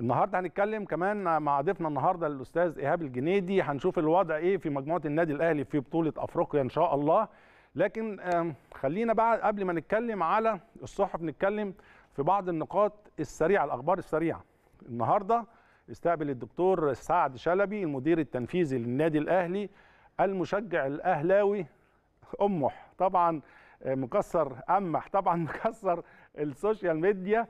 النهارده هنتكلم كمان مع ضيفنا النهارده الاستاذ ايهاب الجنيدي هنشوف الوضع ايه في مجموعه النادي الاهلي في بطوله افريقيا ان شاء الله لكن خلينا بقى قبل ما نتكلم على الصحف نتكلم في بعض النقاط السريعه الاخبار السريعه النهارده استقبل الدكتور سعد شلبي المدير التنفيذي للنادي الاهلي المشجع الاهلاوي امح طبعا آه، مكسر امح طبعا مكسر السوشيال ميديا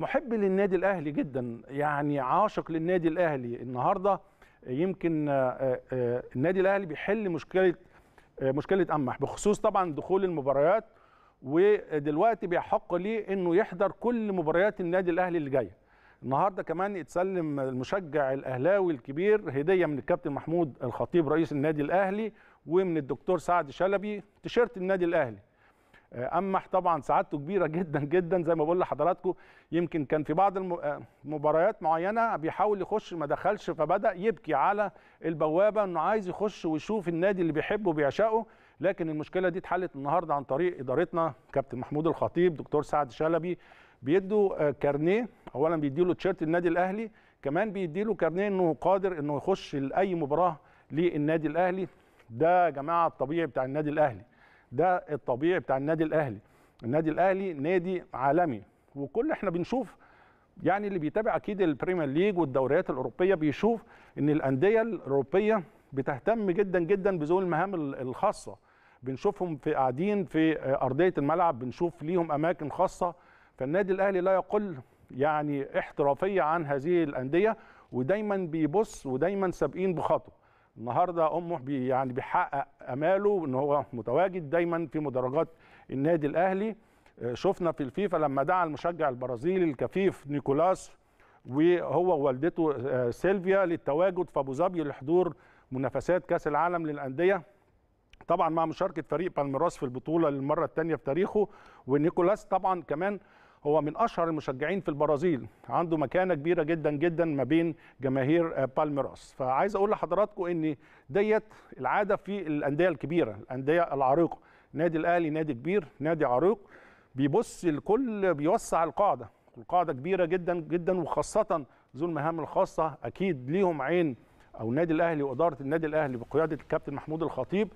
محب للنادي الاهلي جدا يعني عاشق للنادي الاهلي النهارده يمكن آه، آه، آه، النادي الاهلي بيحل مشكله مشكله امح بخصوص طبعا دخول المباريات ودلوقتي بيحق ليه انه يحضر كل مباريات النادي الاهلي اللي جايه النهارده كمان اتسلم المشجع الاهلاوي الكبير هديه من الكابتن محمود الخطيب رئيس النادي الاهلي ومن الدكتور سعد شلبي تيشيرت النادي الاهلي آه، امح طبعا سعادته كبيره جدا جدا زي ما بقول لحضراتكم يمكن كان في بعض المباريات آه، معينه بيحاول يخش ما دخلش فبدا يبكي على البوابه انه عايز يخش ويشوف النادي اللي بيحبه وبيعشقه لكن المشكله دي اتحلت النهارده عن طريق ادارتنا كابتن محمود الخطيب دكتور سعد شلبي بيدوا آه، كارنيه اولا بيديله تيشيرت النادي الاهلي كمان بيديله كارنيه انه قادر انه يخش لاي مباراه للنادي الاهلي ده يا جماعه الطبيعي بتاع النادي الاهلي ده الطبيعي بتاع النادي الاهلي النادي الاهلي نادي عالمي وكل احنا بنشوف يعني اللي بيتابع اكيد البريمير ليج والدوريات الاوروبيه بيشوف ان الانديه الاوروبيه بتهتم جدا جدا بذوي المهام الخاصه بنشوفهم في قاعدين في ارضيه الملعب بنشوف ليهم اماكن خاصه فالنادي الاهلي لا يقل يعني احترافيه عن هذه الانديه ودايما بيبص ودايما سابقين بخطوه النهارده امه بي يعني بيحقق اماله ان هو متواجد دايما في مدرجات النادي الاهلي آه، شفنا في الفيفا لما دعا المشجع البرازيلي الكفيف نيكولاس وهو ووالدته آه، سيلفيا للتواجد في ابو ظبي لحضور منافسات كاس العالم للانديه طبعا مع مشاركه فريق بالميراس في البطوله للمره الثانيه في تاريخه ونيكولاس طبعا كمان هو من اشهر المشجعين في البرازيل عنده مكانه كبيره جدا جدا ما بين جماهير آه، بالميراس فعايز اقول لحضراتكم ان ديت العاده في الانديه الكبيره الانديه العريقه نادي الاهلي نادي كبير نادي عريق بيبص الكل بيوسع القاعده القاعده كبيره جدا جدا وخاصه ذو المهام الخاصه اكيد ليهم عين او النادي الاهلي واداره النادي الاهلي بقياده الكابتن محمود الخطيب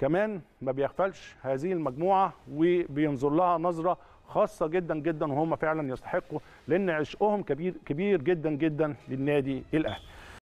كمان ما بيغفلش هذه المجموعه وبينظر لها نظره خاصه جدا جدا وهم فعلا يستحقوا لان عشقهم كبير كبير جدا جدا للنادي الاهلي